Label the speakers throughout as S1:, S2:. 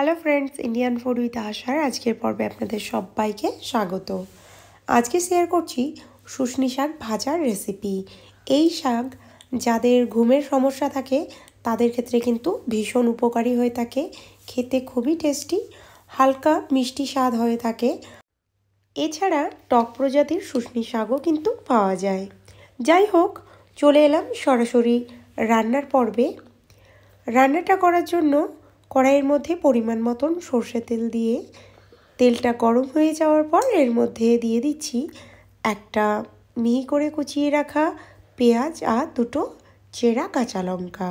S1: Hello friends Indian food with আশার আজকের পর্বে আপনাদের সবাইকে স্বাগত আজকে শেয়ার করছি শুশনি শাক ভাজার রেসিপি এই শাক যাদের ঘুমের সমস্যা থাকে তাদের ক্ষেত্রে কিন্তু ভীষণ উপকারী হয়ে থাকে খেতে খুবই টেস্টি হালকা মিষ্টি স্বাদ হয়ে থাকে এছাড়া টক প্রজাতির শুশনি শাকও কিন্তু পাওয়া যায় যাই হোক চলে এলাম সরাসরি রান্নার পর্বে রান্নাটা করার জন্য কড়াইয়ের মধ্যে পরিমাণ মতন সর্ষে তেল দিয়ে তেলটা গরম হয়ে যাওয়ার পর এর মধ্যে দিয়ে দিচ্ছি একটা মিহি করে কুচিয়ে রাখা পেঁয়াজ আর দুটো চেরা কাঁচা লঙ্কা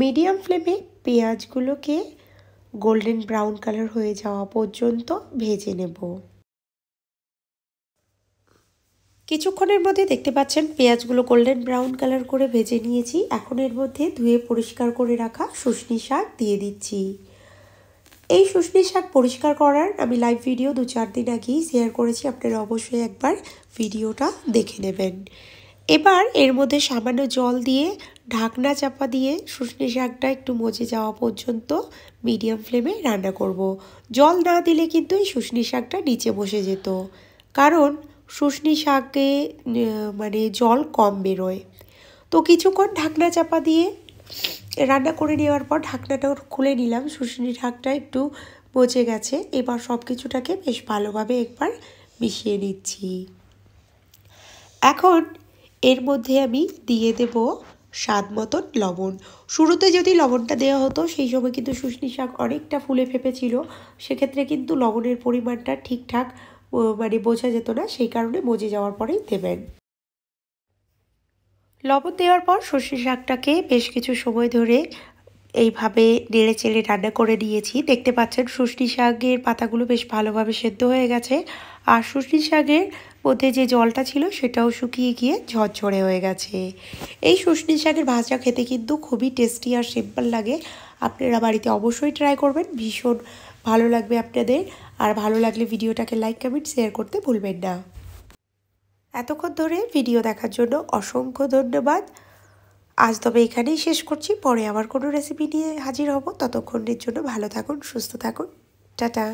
S1: মিডিয়াম ফ্লেমে পেঁয়াজগুলোকে গোল্ডেন ব্রাউন কালার হয়ে যাওয়া পর্যন্ত ভেজে নেব কিছুক্ষণের মধ্যে দেখতে পাচ্ছেন পেঁয়াজগুলো গোল্ডেন ব্রাউন কালার করে ভেজে নিয়েছি এখন এর মধ্যে ধুয়ে পরিষ্কার করে রাখা শুশনি শাক দিয়ে দিচ্ছি এই শুশনি শাক পরিষ্কার করার আমি লাইভ ভিডিও দু চার দিন আগেই শেয়ার করেছি আপনারা অবশ্যই একবার ভিডিওটা দেখে নেবেন এবার এর মধ্যে সামান্য জল দিয়ে ঢাকনা চাপা দিয়ে শুশনি শাকটা একটু মজে যাওয়া পর্যন্ত মিডিয়াম ফ্লেমে রান্না করব। জল না দিলে কিন্তু এই শুশনি শাকটা নিচে বসে যেত কারণ শুশনি শাকে মানে জল কম বেরোয় তো কিছুক্ষণ ঢাকনা চাপা দিয়ে রান্না করে নেওয়ার পর ঢাকনাটা খুলে নিলাম শুশনি ঢাকটা একটু পচে গেছে এবার সব কিছুটাকে বেশ ভালোভাবে একবার মিশিয়ে নিচ্ছি এখন এর মধ্যে আমি দিয়ে দেব স্বাদ মতন লবণ শুরুতে যদি লবণটা দেওয়া হতো সেই সময় কিন্তু শুশনি শাক অনেকটা ফুলে ফেপেছিল সেক্ষেত্রে কিন্তু লবণের পরিমাণটা ঠিকঠাক মানে বোঝা যেত না সেই কারণে মজে যাওয়ার পরেই দেবেন লবণ দেওয়ার পর সর্ষে শাকটাকে বেশ কিছু সময় ধরে এইভাবে নেড়ে চেড়ে রান্না করে নিয়েছি দেখতে পাচ্ছেন সুষ্টি শাকের পাতাগুলো বেশ ভালোভাবে সেদ্ধ হয়ে গেছে আর সুষ্টি শাকের মধ্যে যে জলটা ছিল সেটাও শুকিয়ে গিয়ে ঝরঝরে হয়ে গেছে এই সুষ্টি শাকের ভাজা খেতে কিন্তু খুবই টেস্টি আর সিম্পল লাগে আপনারা বাড়িতে অবশ্যই ট্রাই করবেন ভীষণ ভালো লাগবে আপনাদের আর ভালো লাগলে ভিডিওটাকে লাইক কমেন্ট শেয়ার করতে ভুলবেন না এতক্ষণ ধরে ভিডিও দেখার জন্য অসংখ্য ধন্যবাদ আজ তবে এখানেই শেষ করছি পরে আবার কোনো রেসিপি নিয়ে হাজির হব ততক্ষণের জন্য ভালো থাকুন সুস্থ থাকুন টাটা